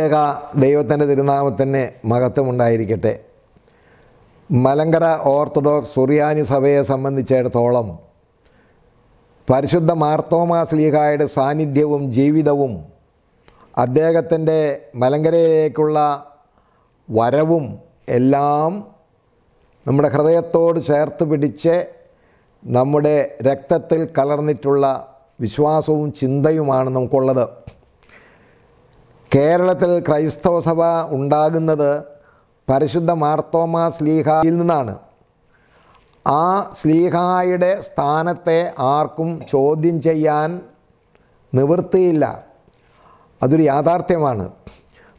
പ്രത്യേക ദൈവത്തിൻ്റെ തിരുനാമത്തിന് മഹത്വമുണ്ടായിരിക്കട്ടെ മലങ്കര ഓർത്തഡോക്സ് സുറിയാനി സഭയെ സംബന്ധിച്ചിടത്തോളം പരിശുദ്ധ മാർത്തോമാ സ്ലീഹായുടെ സാന്നിധ്യവും ജീവിതവും അദ്ദേഹത്തിൻ്റെ മലങ്കരയിലേക്കുള്ള വരവും എല്ലാം നമ്മുടെ ഹൃദയത്തോട് ചേർത്ത് പിടിച്ച് നമ്മുടെ രക്തത്തിൽ കലർന്നിട്ടുള്ള വിശ്വാസവും ചിന്തയുമാണ് നമുക്കുള്ളത് കേരളത്തിൽ ക്രൈസ്തവ സഭ ഉണ്ടാകുന്നത് പരിശുദ്ധ മാർത്തോമ സ്ലീഹയിൽ നിന്നാണ് ആ സ്ലീഹായുടെ സ്ഥാനത്തെ ആർക്കും ചോദ്യം ചെയ്യാൻ നിവൃത്തിയില്ല അതൊരു യാഥാർത്ഥ്യമാണ്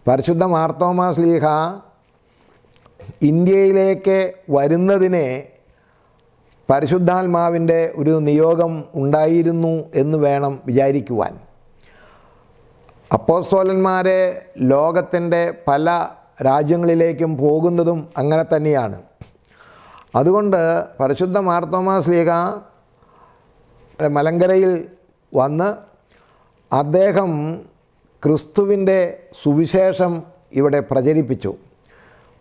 പരിശുദ്ധ മാർത്തോമ സ്ലീഹ ഇന്ത്യയിലേക്ക് വരുന്നതിനെ പരിശുദ്ധാത്മാവിൻ്റെ ഒരു നിയോഗം ഉണ്ടായിരുന്നു എന്ന് വേണം വിചാരിക്കുവാൻ അപ്പോസ്തോലന്മാരെ ലോകത്തിൻ്റെ പല രാജ്യങ്ങളിലേക്കും പോകുന്നതും അങ്ങനെ തന്നെയാണ് അതുകൊണ്ട് പരിശുദ്ധ മാർത്തോമാ സ്ലീഹ മലങ്കരയിൽ വന്ന് അദ്ദേഹം ക്രിസ്തുവിൻ്റെ സുവിശേഷം ഇവിടെ പ്രചരിപ്പിച്ചു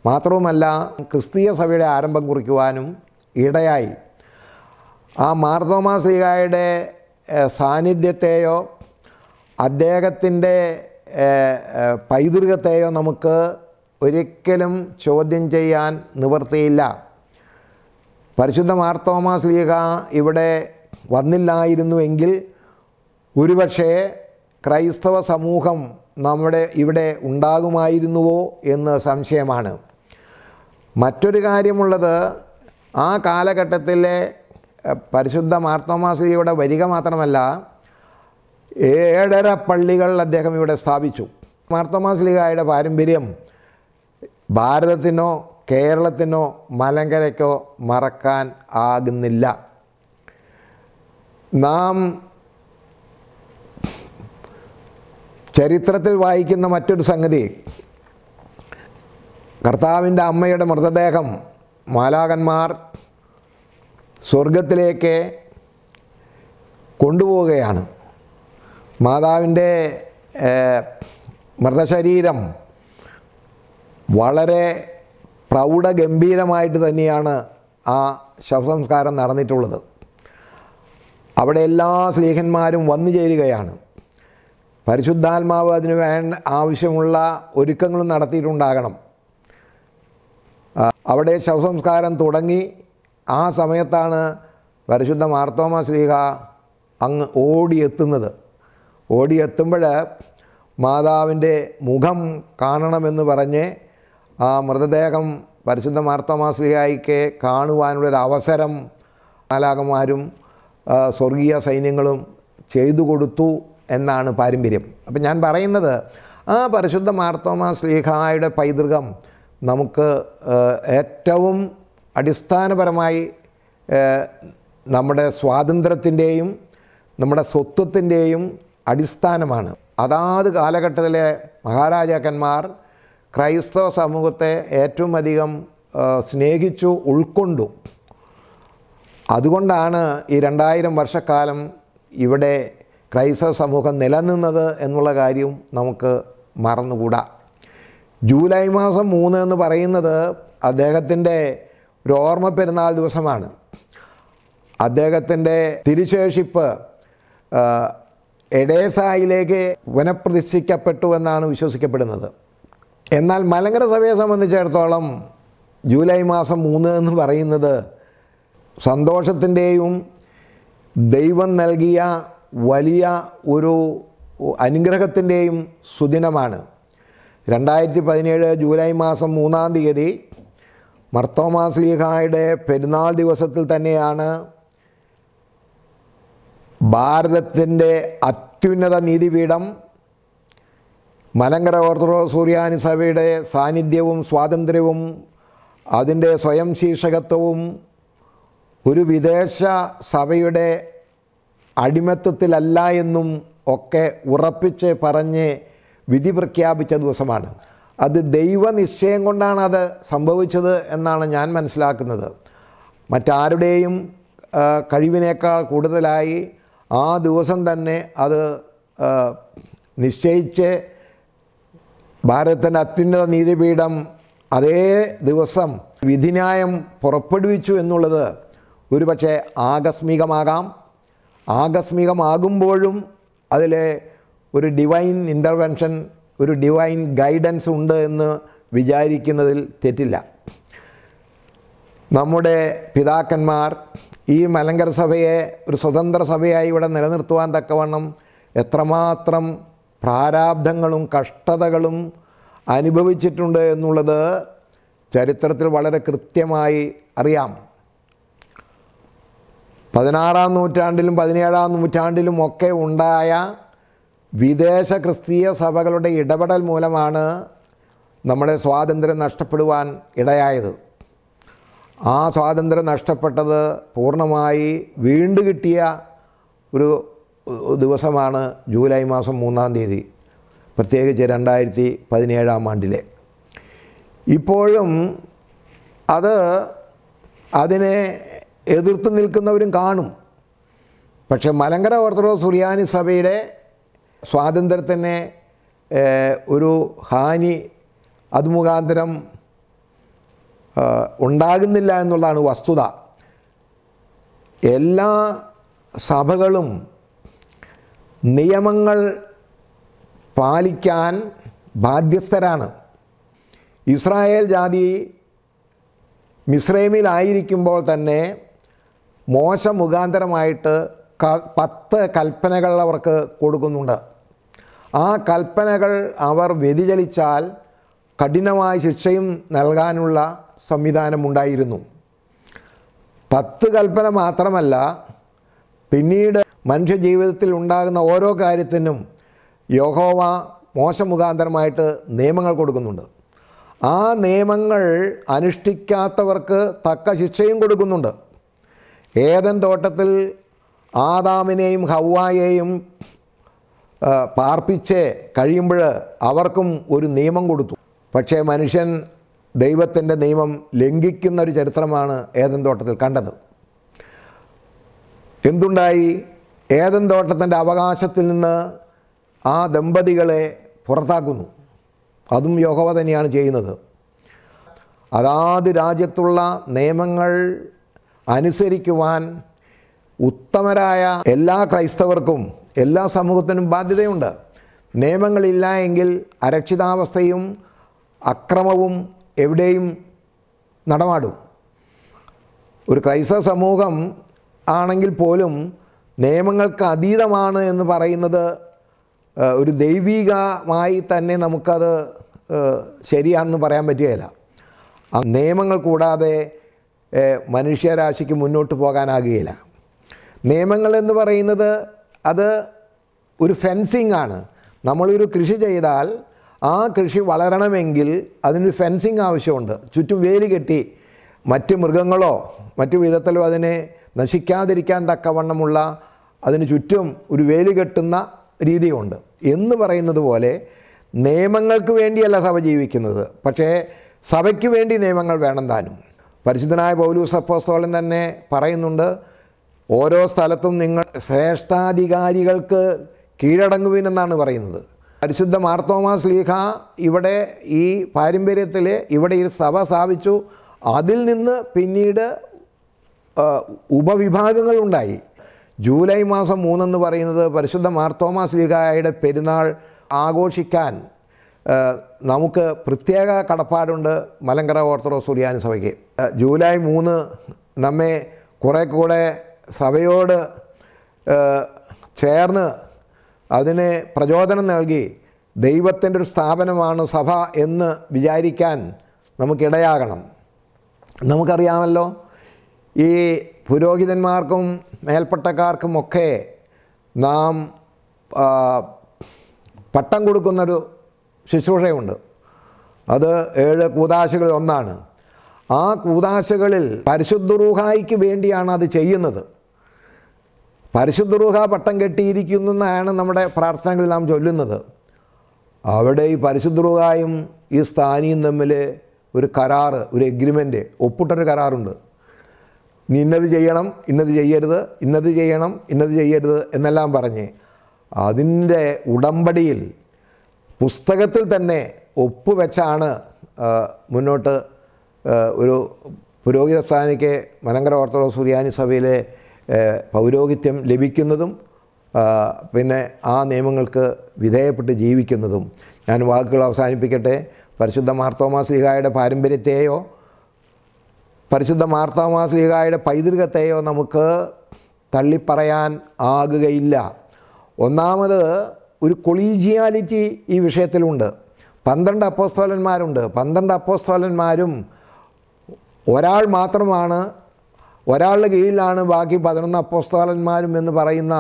മാത്രവുമല്ല ക്രിസ്തീയ സഭയുടെ ആരംഭം കുറിക്കുവാനും ഇടയായി ആ മാർത്തോമാ സ്ലീഹായുടെ സാന്നിധ്യത്തെയോ അദ്ദേഹത്തിൻ്റെ പൈതൃകത്തെയോ നമുക്ക് ഒരിക്കലും ചോദ്യം ചെയ്യാൻ നിവർത്തിയില്ല പരിശുദ്ധ മാർത്തോമാസ് ലീഗ ഇവിടെ വന്നില്ലായിരുന്നുവെങ്കിൽ ഒരുപക്ഷേ ക്രൈസ്തവ സമൂഹം നമ്മുടെ ഇവിടെ ഉണ്ടാകുമായിരുന്നുവോ എന്ന് സംശയമാണ് മറ്റൊരു കാര്യമുള്ളത് ആ കാലഘട്ടത്തിലെ പരിശുദ്ധ മാർത്തോമാ സ്ലീഹയുടെ വരിക മാത്രമല്ല ഏഴര പള്ളികൾ അദ്ദേഹം ഇവിടെ സ്ഥാപിച്ചു മാർത്തോമാസ്ലിഹായുടെ പാരമ്പര്യം ഭാരതത്തിനോ കേരളത്തിനോ മലങ്കരയ്ക്കോ മറക്കാൻ ആകുന്നില്ല നാം ചരിത്രത്തിൽ വായിക്കുന്ന മറ്റൊരു സംഗതി കർത്താവിൻ്റെ അമ്മയുടെ മൃതദേഹം മാലാകന്മാർ സ്വർഗത്തിലേക്ക് കൊണ്ടുപോവുകയാണ് മാതാവിൻ്റെ മൃതശരീരം വളരെ പ്രൗഢഗംഭീരമായിട്ട് തന്നെയാണ് ആ ശവസംസ്കാരം നടന്നിട്ടുള്ളത് അവിടെ എല്ലാ സ്ലീഹന്മാരും വന്നു ചേരുകയാണ് പരിശുദ്ധാത്മാവ് അതിന് വേണ്ട ആവശ്യമുള്ള ഒരുക്കങ്ങളും നടത്തിയിട്ടുണ്ടാകണം അവിടെ ശവസംസ്കാരം തുടങ്ങി ആ സമയത്താണ് പരിശുദ്ധ മാർത്തോമ സ്ലീഹ അങ്ങ് ഓടിയെത്തുന്നത് ഓടിയെത്തുമ്പോൾ മാതാവിൻ്റെ മുഖം കാണണമെന്ന് പറഞ്ഞ് ആ മൃതദേഹം പരിശുദ്ധ മാർത്തമാസികായിക്ക് കാണുവാനുള്ളൊരവസരം മാലാകന്മാരും സ്വർഗീയ സൈന്യങ്ങളും ചെയ്തു കൊടുത്തു എന്നാണ് പാരമ്പര്യം അപ്പം ഞാൻ പറയുന്നത് ആ പരിശുദ്ധ മാർത്തോമ ശ്ലീഹായുടെ പൈതൃകം നമുക്ക് ഏറ്റവും അടിസ്ഥാനപരമായി നമ്മുടെ സ്വാതന്ത്ര്യത്തിൻ്റെയും നമ്മുടെ സ്വത്വത്തിൻ്റെയും അടിസ്ഥാനമാണ് അതാത് കാലഘട്ടത്തിലെ മഹാരാജാക്കന്മാർ ക്രൈസ്തവ സമൂഹത്തെ ഏറ്റവും അധികം സ്നേഹിച്ചു ഉൾക്കൊണ്ടു അതുകൊണ്ടാണ് ഈ രണ്ടായിരം വർഷക്കാലം ഇവിടെ ക്രൈസ്തവ സമൂഹം നിലനിന്നത് എന്നുള്ള കാര്യവും നമുക്ക് മറന്നുകൂടാ ജൂലൈ മാസം മൂന്ന് എന്ന് പറയുന്നത് അദ്ദേഹത്തിൻ്റെ ഒരു ഓർമ്മ പെരുന്നാൾ ദിവസമാണ് അദ്ദേഹത്തിൻ്റെ തിരുശേഷിപ്പ് എഡേസായിലേക്ക് പുനഃപ്രതിഷ്ഠിക്കപ്പെട്ടു എന്നാണ് വിശ്വസിക്കപ്പെടുന്നത് എന്നാൽ മലങ്കര സഭയെ സംബന്ധിച്ചിടത്തോളം ജൂലൈ മാസം മൂന്ന് എന്ന് പറയുന്നത് സന്തോഷത്തിൻ്റെയും ദൈവം നൽകിയ വലിയ ഒരു അനുഗ്രഹത്തിൻ്റെയും സുദിനമാണ് രണ്ടായിരത്തി പതിനേഴ് ജൂലൈ മാസം മൂന്നാം തീയതി മർത്തോമാസ്ലിഹായുടെ പെരുന്നാൾ ദിവസത്തിൽ തന്നെയാണ് ഭാരതത്തിൻ്റെ അത്യുന്നത നീതിപീഠം മലങ്കര ഓർത്തഡോക്സ് സൂര്യാനി സഭയുടെ സാന്നിധ്യവും സ്വാതന്ത്ര്യവും അതിൻ്റെ സ്വയം ശീർഷകത്വവും ഒരു വിദേശ സഭയുടെ അടിമത്തത്തിലല്ല എന്നും ഒക്കെ ഉറപ്പിച്ച് പറഞ്ഞ് വിധി പ്രഖ്യാപിച്ച ദിവസമാണ് അത് ദൈവനിശ്ചയം കൊണ്ടാണ് അത് സംഭവിച്ചത് എന്നാണ് ഞാൻ മനസ്സിലാക്കുന്നത് മറ്റാരുടെയും കഴിവിനേക്കാൾ കൂടുതലായി ആ ദിവസം തന്നെ അത് നിശ്ചയിച്ച് ഭാരതത്തിൻ്റെ അത്യുന്നത നീതിപീഠം അതേ ദിവസം വിധിന്യായം പുറപ്പെടുവിച്ചു എന്നുള്ളത് ഒരു പക്ഷേ ആകസ്മികമാകാം ആകസ്മികമാകുമ്പോഴും അതിലെ ഒരു ഡിവൈൻ ഇൻ്റർവെൻഷൻ ഒരു ഡിവൈൻ ഗൈഡൻസ് ഉണ്ട് എന്ന് വിചാരിക്കുന്നതിൽ തെറ്റില്ല നമ്മുടെ പിതാക്കന്മാർ ഈ മലങ്കര സഭയെ ഒരു സ്വതന്ത്ര സഭയായി ഇവിടെ നിലനിർത്തുവാൻ തക്കവണ്ണം എത്രമാത്രം പ്രാരാബ്ധങ്ങളും കഷ്ടതകളും അനുഭവിച്ചിട്ടുണ്ട് എന്നുള്ളത് ചരിത്രത്തിൽ വളരെ കൃത്യമായി അറിയാം പതിനാറാം നൂറ്റാണ്ടിലും പതിനേഴാം നൂറ്റാണ്ടിലും ഒക്കെ ഉണ്ടായ വിദേശ ക്രിസ്തീയ സഭകളുടെ ഇടപെടൽ മൂലമാണ് നമ്മുടെ സ്വാതന്ത്ര്യം നഷ്ടപ്പെടുവാൻ ഇടയായത് ആ സ്വാതന്ത്ര്യം നഷ്ടപ്പെട്ടത് പൂർണ്ണമായി വീണ്ടു കിട്ടിയ ഒരു ദിവസമാണ് ജൂലൈ മാസം മൂന്നാം തീയതി പ്രത്യേകിച്ച് രണ്ടായിരത്തി പതിനേഴാം ആണ്ടിലെ ഇപ്പോഴും അത് അതിനെ എതിർത്ത് നിൽക്കുന്നവരും കാണും പക്ഷേ മലങ്കര ഓർത്തഡോക്സ് സുറിയാനി സഭയുടെ സ്വാതന്ത്ര്യത്തിന് ഒരു ഹാനി അത് മുഖാന്തരം ഉണ്ടാകുന്നില്ല എന്നുള്ളതാണ് വസ്തുത എല്ലാ സഭകളും നിയമങ്ങൾ പാലിക്കാൻ ബാധ്യസ്ഥരാണ് ഇസ്രായേൽ ജാതി മിസ്രൈമിലായിരിക്കുമ്പോൾ തന്നെ മോശ മുഖാന്തരമായിട്ട് ക പത്ത് കൽപ്പനകൾ അവർക്ക് കൊടുക്കുന്നുണ്ട് ആ കൽപ്പനകൾ അവർ വ്യതിചലിച്ചാൽ കഠിനമായ ശിക്ഷയും നൽകാനുള്ള സംവിധാനമുണ്ടായിരുന്നു പത്ത് കൽപ്പന മാത്രമല്ല പിന്നീട് മനുഷ്യജീവിതത്തിൽ ഉണ്ടാകുന്ന ഓരോ കാര്യത്തിനും യഹോവ മോശമുഖാന്തരമായിട്ട് നിയമങ്ങൾ കൊടുക്കുന്നുണ്ട് ആ നിയമങ്ങൾ അനുഷ്ഠിക്കാത്തവർക്ക് തക്ക ശിക്ഷയും കൊടുക്കുന്നുണ്ട് ഏതൻ തോട്ടത്തിൽ ആദാമിനെയും ഹവായെയും പാർപ്പിച്ച് കഴിയുമ്പോൾ അവർക്കും ഒരു നിയമം കൊടുത്തു പക്ഷേ മനുഷ്യൻ ദൈവത്തിൻ്റെ നിയമം ലംഘിക്കുന്ന ഒരു ചരിത്രമാണ് ഏതൻ തോട്ടത്തിൽ കണ്ടത് എന്തുണ്ടായി ഏതൻ തോട്ടത്തിൻ്റെ അവകാശത്തിൽ നിന്ന് ആ ദമ്പതികളെ പുറത്താക്കുന്നു അതും യോഗവ തന്നെയാണ് ചെയ്യുന്നത് അതാത് രാജ്യത്തുള്ള നിയമങ്ങൾ അനുസരിക്കുവാൻ ഉത്തമരായ എല്ലാ ക്രൈസ്തവർക്കും എല്ലാ സമൂഹത്തിനും ബാധ്യതയുണ്ട് നിയമങ്ങളില്ല എങ്കിൽ അരക്ഷിതാവസ്ഥയും അക്രമവും എവിടെയും നടമാടും ഒരു ക്രൈസ്തവ സമൂഹം ആണെങ്കിൽ പോലും നിയമങ്ങൾക്ക് അതീതമാണ് എന്ന് പറയുന്നത് ഒരു ദൈവികമായി തന്നെ നമുക്കത് ശരിയാണെന്ന് പറയാൻ പറ്റുകയില്ല ആ നിയമങ്ങൾ കൂടാതെ മനുഷ്യരാശിക്ക് മുന്നോട്ട് പോകാനാകുകയില്ല നിയമങ്ങൾ എന്ന് പറയുന്നത് അത് ഒരു ഫെൻസിങ് ആണ് നമ്മളൊരു കൃഷി ചെയ്താൽ ആ കൃഷി വളരണമെങ്കിൽ അതിന് ഫെൻസിങ് ആവശ്യമുണ്ട് ചുറ്റും വേലി കെട്ടി മറ്റ് മൃഗങ്ങളോ മറ്റു വിധത്തിലോ അതിനെ നശിക്കാതിരിക്കാൻ തക്കവണ്ണമുള്ള അതിന് ചുറ്റും ഒരു വേലി കെട്ടുന്ന രീതിയുണ്ട് എന്ന് പറയുന്നത് പോലെ നിയമങ്ങൾക്ക് വേണ്ടിയല്ല സഭ ജീവിക്കുന്നത് പക്ഷേ സഭയ്ക്ക് വേണ്ടി നിയമങ്ങൾ വേണം താനും പരിശുദ്ധനായ പൗലൂസ് തന്നെ പറയുന്നുണ്ട് ഓരോ സ്ഥലത്തും നിങ്ങൾ ശ്രേഷ്ഠാധികാരികൾക്ക് കീഴടങ്ങുവിനെന്നാണ് പറയുന്നത് പരിശുദ്ധ മാർത്തോമാ സ്ലീഹ ഇവിടെ ഈ പാരമ്പര്യത്തിൽ ഇവിടെ ഈ സഭ സ്ഥാപിച്ചു അതിൽ നിന്ന് പിന്നീട് ഉപവിഭാഗങ്ങളുണ്ടായി ജൂലൈ മാസം മൂന്നെന്ന് പറയുന്നത് പരിശുദ്ധ മാർത്തോമാ സ്ലീഹായുടെ പെരുന്നാൾ ആഘോഷിക്കാൻ നമുക്ക് പ്രത്യേക കടപ്പാടുണ്ട് മലങ്കര ഓർത്തഡോക്സ് സുറിയാനി സഭയ്ക്ക് ജൂലൈ മൂന്ന് നമ്മെ കുറേ കൂടെ സഭയോട് ചേർന്ന് അതിനെ പ്രചോദനം നൽകി ദൈവത്തിൻ്റെ ഒരു സ്ഥാപനമാണ് സഭ എന്ന് വിചാരിക്കാൻ നമുക്കിടയാകണം നമുക്കറിയാമല്ലോ ഈ പുരോഹിതന്മാർക്കും മേൽപ്പട്ടക്കാർക്കുമൊക്കെ നാം പട്ടം കൊടുക്കുന്നൊരു ശുശ്രൂഷയുണ്ട് അത് ഏഴ് കൂതാശകളിൽ ഒന്നാണ് ആ കൂതാശകളിൽ പരിശുദ്ധ റൂഹായിക്ക് വേണ്ടിയാണ് അത് ചെയ്യുന്നത് പരിശുദ്ധ റൂഹ പട്ടം കെട്ടിയിരിക്കുന്നു എന്നാണ് നമ്മുടെ പ്രാർത്ഥനകളിൽ നാം ചൊല്ലുന്നത് അവിടെ ഈ പരിശുദ്ധ റൂഹായും ഈ സ്ഥാനിയും തമ്മിൽ ഒരു കരാറ് ഒരു എഗ്രിമെൻ്റ് ഒപ്പിട്ടൊരു കരാറുണ്ട് നീ ഇന്നത് ചെയ്യണം ഇന്നത് ചെയ്യരുത് ഇന്നത് ചെയ്യണം ഇന്നത് ചെയ്യരുത് എന്നെല്ലാം പറഞ്ഞ് അതിൻ്റെ ഉടമ്പടിയിൽ പുസ്തകത്തിൽ തന്നെ ഒപ്പുവെച്ചാണ് മുന്നോട്ട് ഒരു പുരോഹിത സ്ഥാനിക്ക് മലങ്കര ഓർത്തഡോക്സ് സുറിയാനി സഭയിലെ പൗരോഹിത്യം ലഭിക്കുന്നതും പിന്നെ ആ നിയമങ്ങൾക്ക് വിധേയപ്പെട്ട് ജീവിക്കുന്നതും ഞാൻ വാക്കുകൾ അവസാനിപ്പിക്കട്ടെ പരിശുദ്ധ മാർത്തോമാ ശ്ലീഹായുടെ പാരമ്പര്യത്തെയോ പരിശുദ്ധ മാർത്തോമാ ശ്ലീഹായുടെ പൈതൃകത്തെയോ നമുക്ക് തള്ളിപ്പറയാൻ ആകുകയില്ല ഒന്നാമത് ഒരു കൊളീജിയാലിറ്റി ഈ വിഷയത്തിലുണ്ട് പന്ത്രണ്ട് അപ്പോസ്തോലന്മാരുണ്ട് പന്ത്രണ്ട് അപ്പോസ്തോലന്മാരും ഒരാൾ മാത്രമാണ് ഒരാളുടെ കീഴിലാണ് ബാക്കി പതിനൊന്ന് അപ്പോസ്തോലന്മാരും എന്ന് പറയുന്ന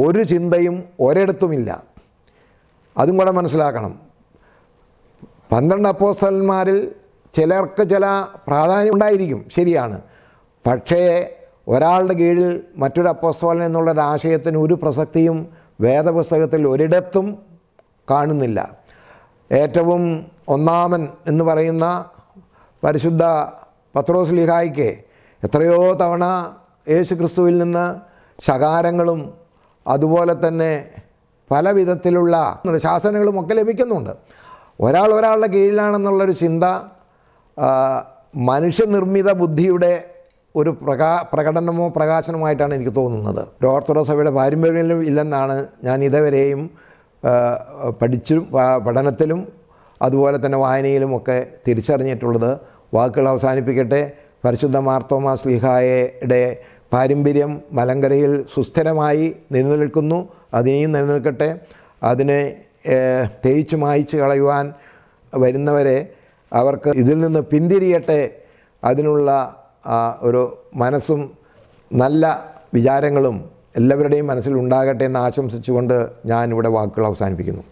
ഒരു ചിന്തയും ഒരിടത്തുമില്ല അതും കൂടെ മനസ്സിലാക്കണം പന്ത്രണ്ട് അപ്പോസ്തലന്മാരിൽ ചിലർക്ക് ചില പ്രാധാന്യം ഉണ്ടായിരിക്കും ശരിയാണ് പക്ഷേ ഒരാളുടെ കീഴിൽ മറ്റൊരു അപ്പോസ്തോലൻ എന്നുള്ള ഒരാശയത്തിന് ഒരു പ്രസക്തിയും വേദപുസ്തകത്തിൽ ഒരിടത്തും കാണുന്നില്ല ഏറ്റവും ഒന്നാമൻ എന്ന് പറയുന്ന പരിശുദ്ധ പത്രോസ് ലിഹായിക്ക് എത്രയോ തവണ യേശു ക്രിസ്തുവിൽ നിന്ന് ശകാരങ്ങളും അതുപോലെ തന്നെ പല വിധത്തിലുള്ള ശാസനകളും ഒക്കെ ലഭിക്കുന്നുണ്ട് ഒരാൾ ഒരാളുടെ കീഴിലാണെന്നുള്ളൊരു ചിന്ത മനുഷ്യനിർമ്മിത ബുദ്ധിയുടെ ഒരു പ്രകാ പ്രകടനമോ പ്രകാശനമായിട്ടാണ് എനിക്ക് തോന്നുന്നത് ഓർത്തഡോക്സ് സഭയുടെ പാരമ്പര്യങ്ങളിലും ഇല്ലെന്നാണ് ഞാൻ ഇതുവരെയും പഠിച്ചും പഠനത്തിലും അതുപോലെ തന്നെ വായനയിലുമൊക്കെ തിരിച്ചറിഞ്ഞിട്ടുള്ളത് വാക്കുകൾ അവസാനിപ്പിക്കട്ടെ പരിശുദ്ധ മാർത്തോമാ സ്ലിഹായയുടെ പാരമ്പര്യം മലങ്കരയിൽ സുസ്ഥിരമായി നിലനിൽക്കുന്നു അതിനെയും നിലനിൽക്കട്ടെ അതിനെ തേയിച്ച് മായിച്ച് കളയുവാൻ വരുന്നവരെ അവർക്ക് ഇതിൽ നിന്ന് പിന്തിരിയട്ടെ അതിനുള്ള ഒരു മനസ്സും നല്ല വിചാരങ്ങളും എല്ലാവരുടെയും മനസ്സിൽ ഉണ്ടാകട്ടെ എന്ന് ആശംസിച്ചുകൊണ്ട് ഞാൻ ഇവിടെ വാക്കുകൾ അവസാനിപ്പിക്കുന്നു